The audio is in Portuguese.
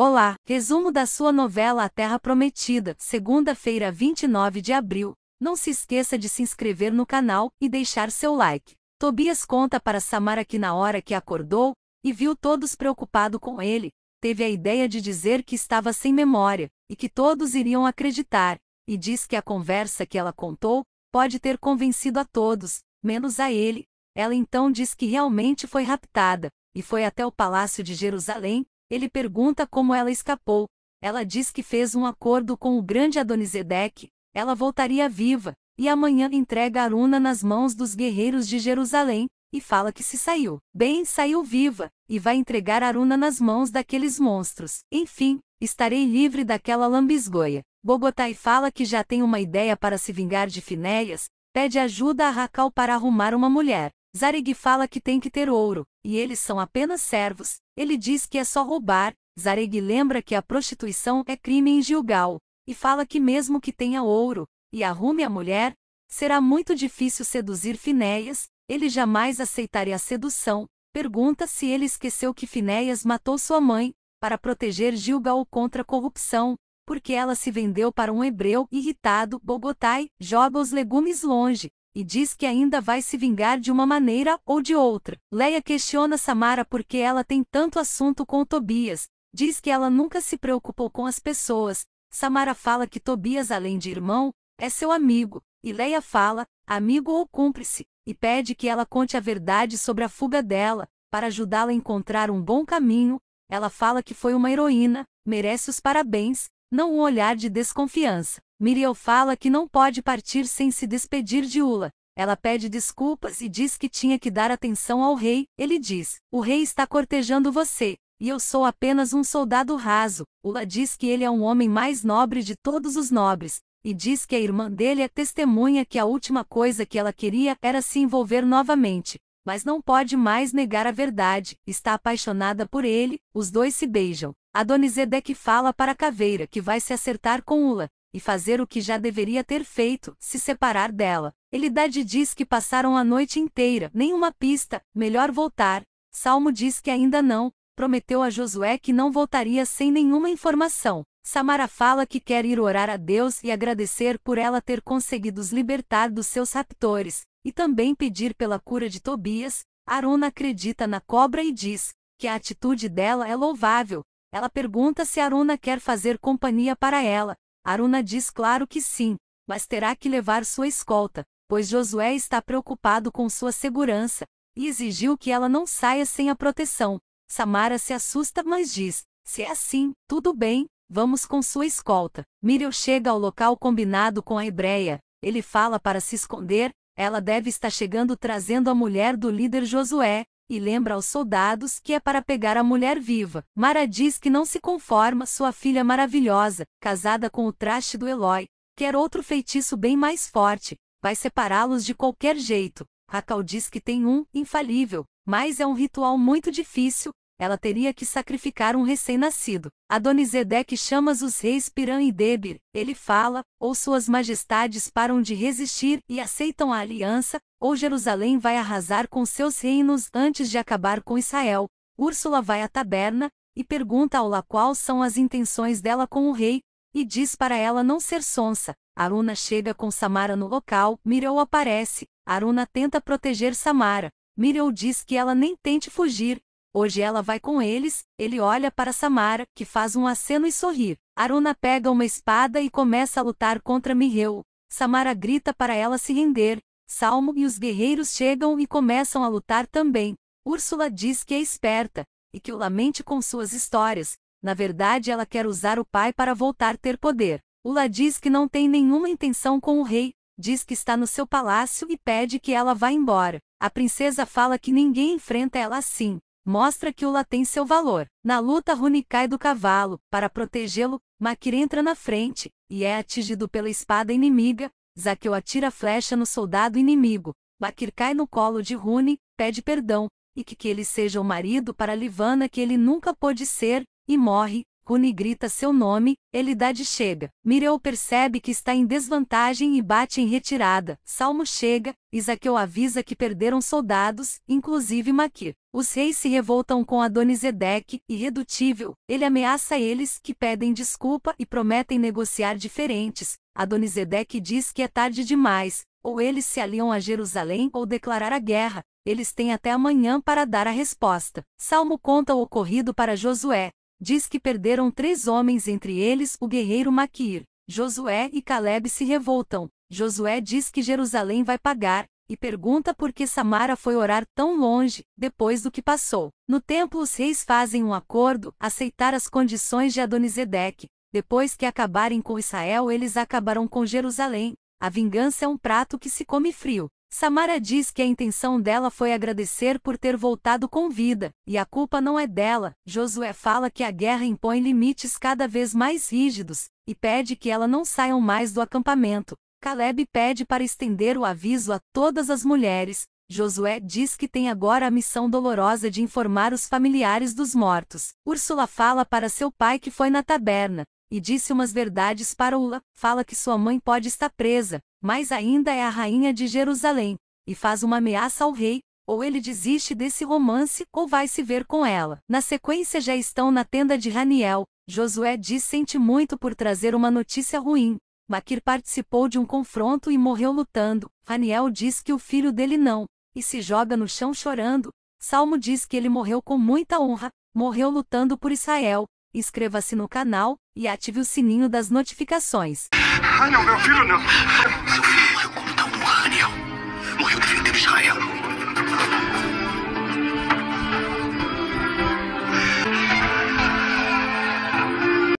Olá, resumo da sua novela A Terra Prometida, segunda-feira, 29 de abril. Não se esqueça de se inscrever no canal e deixar seu like. Tobias conta para Samara que na hora que acordou e viu todos preocupado com ele, teve a ideia de dizer que estava sem memória e que todos iriam acreditar, e diz que a conversa que ela contou pode ter convencido a todos, menos a ele. Ela então diz que realmente foi raptada e foi até o palácio de Jerusalém ele pergunta como ela escapou. Ela diz que fez um acordo com o grande Adonisedeque, ela voltaria viva, e amanhã entrega Aruna nas mãos dos guerreiros de Jerusalém, e fala que se saiu. Bem, saiu viva, e vai entregar Aruna nas mãos daqueles monstros. Enfim, estarei livre daquela lambisgoia. Bogotai fala que já tem uma ideia para se vingar de Finéias, pede ajuda a Racal para arrumar uma mulher. Zareg fala que tem que ter ouro, e eles são apenas servos, ele diz que é só roubar, Zareg lembra que a prostituição é crime em Gilgal, e fala que mesmo que tenha ouro, e arrume a mulher, será muito difícil seduzir Finéias, ele jamais aceitaria a sedução, pergunta se ele esqueceu que Finéias matou sua mãe, para proteger Gilgal contra a corrupção, porque ela se vendeu para um hebreu irritado, Bogotai, joga os legumes longe, e diz que ainda vai se vingar de uma maneira ou de outra. Leia questiona Samara por que ela tem tanto assunto com Tobias, diz que ela nunca se preocupou com as pessoas. Samara fala que Tobias, além de irmão, é seu amigo, e Leia fala, amigo ou cúmplice, e pede que ela conte a verdade sobre a fuga dela, para ajudá-la a encontrar um bom caminho. Ela fala que foi uma heroína, merece os parabéns, não um olhar de desconfiança. Miriel fala que não pode partir sem se despedir de Ula. Ela pede desculpas e diz que tinha que dar atenção ao rei. Ele diz: O rei está cortejando você, e eu sou apenas um soldado raso. Ula diz que ele é um homem mais nobre de todos os nobres, e diz que a irmã dele é testemunha que a última coisa que ela queria era se envolver novamente, mas não pode mais negar a verdade, está apaixonada por ele, os dois se beijam. A Donizedec fala para a caveira que vai se acertar com Ula, e fazer o que já deveria ter feito, se separar dela. Elidade diz que passaram a noite inteira, nenhuma pista, melhor voltar. Salmo diz que ainda não, prometeu a Josué que não voltaria sem nenhuma informação. Samara fala que quer ir orar a Deus e agradecer por ela ter conseguido os libertar dos seus raptores, e também pedir pela cura de Tobias. Aruna acredita na cobra e diz que a atitude dela é louvável. Ela pergunta se Aruna quer fazer companhia para ela, Aruna diz claro que sim, mas terá que levar sua escolta, pois Josué está preocupado com sua segurança, e exigiu que ela não saia sem a proteção. Samara se assusta, mas diz: Se é assim, tudo bem, vamos com sua escolta. Miriam chega ao local combinado com a hebreia, ele fala para se esconder, ela deve estar chegando trazendo a mulher do líder Josué, e lembra aos soldados que é para pegar a mulher viva. Mara diz que não se conforma sua filha maravilhosa, casada com o traste do Eloy, quer outro feitiço bem mais forte, vai separá-los de qualquer jeito. Racal diz que tem um, infalível, mas é um ritual muito difícil, ela teria que sacrificar um recém-nascido. Adonisedeque chama os reis Pirã e Debir, ele fala, ou suas majestades param de resistir e aceitam a aliança, ou Jerusalém vai arrasar com seus reinos antes de acabar com Israel. Úrsula vai à taberna, e pergunta ao lá qual são as intenções dela com o rei, e diz para ela não ser sonsa. Aruna chega com Samara no local, Mireu aparece, Aruna tenta proteger Samara. Mireu diz que ela nem tente fugir, Hoje ela vai com eles, ele olha para Samara, que faz um aceno e sorri. Aruna pega uma espada e começa a lutar contra Mihreu. Samara grita para ela se render. Salmo e os guerreiros chegam e começam a lutar também. Úrsula diz que é esperta, e que o lamente com suas histórias. Na verdade, ela quer usar o pai para voltar a ter poder. Ula diz que não tem nenhuma intenção com o rei, diz que está no seu palácio e pede que ela vá embora. A princesa fala que ninguém enfrenta ela assim mostra que Ula tem seu valor. Na luta, Rune cai do cavalo, para protegê-lo, Makir entra na frente, e é atingido pela espada inimiga, Zaqueu atira flecha no soldado inimigo. Makir cai no colo de Rune, pede perdão, e que, que ele seja o marido para Livana que ele nunca pôde ser, e morre, Rune grita seu nome, Elidade chega. Mireu percebe que está em desvantagem e bate em retirada. Salmo chega, Isaqueu avisa que perderam soldados, inclusive Maqui. Os reis se revoltam com Adonisedeque, irredutível. Ele ameaça eles, que pedem desculpa e prometem negociar diferentes. Adonisedeque diz que é tarde demais, ou eles se aliam a Jerusalém ou declarar a guerra. Eles têm até amanhã para dar a resposta. Salmo conta o ocorrido para Josué diz que perderam três homens entre eles o guerreiro Maquir. Josué e Caleb se revoltam. Josué diz que Jerusalém vai pagar, e pergunta por que Samara foi orar tão longe, depois do que passou. No templo os reis fazem um acordo, aceitar as condições de Adonisedeque. Depois que acabarem com Israel eles acabarão com Jerusalém. A vingança é um prato que se come frio. Samara diz que a intenção dela foi agradecer por ter voltado com vida, e a culpa não é dela. Josué fala que a guerra impõe limites cada vez mais rígidos, e pede que ela não saiam mais do acampamento. Caleb pede para estender o aviso a todas as mulheres. Josué diz que tem agora a missão dolorosa de informar os familiares dos mortos. Úrsula fala para seu pai que foi na taberna, e disse umas verdades para Ula, fala que sua mãe pode estar presa, mas ainda é a rainha de Jerusalém, e faz uma ameaça ao rei, ou ele desiste desse romance ou vai se ver com ela. Na sequência já estão na tenda de Raniel, Josué diz sente muito por trazer uma notícia ruim. Maquir participou de um confronto e morreu lutando. Raniel diz que o filho dele não, e se joga no chão chorando. Salmo diz que ele morreu com muita honra, morreu lutando por Israel, Inscreva-se no canal e ative o sininho das notificações. Ai, não, meu filho não.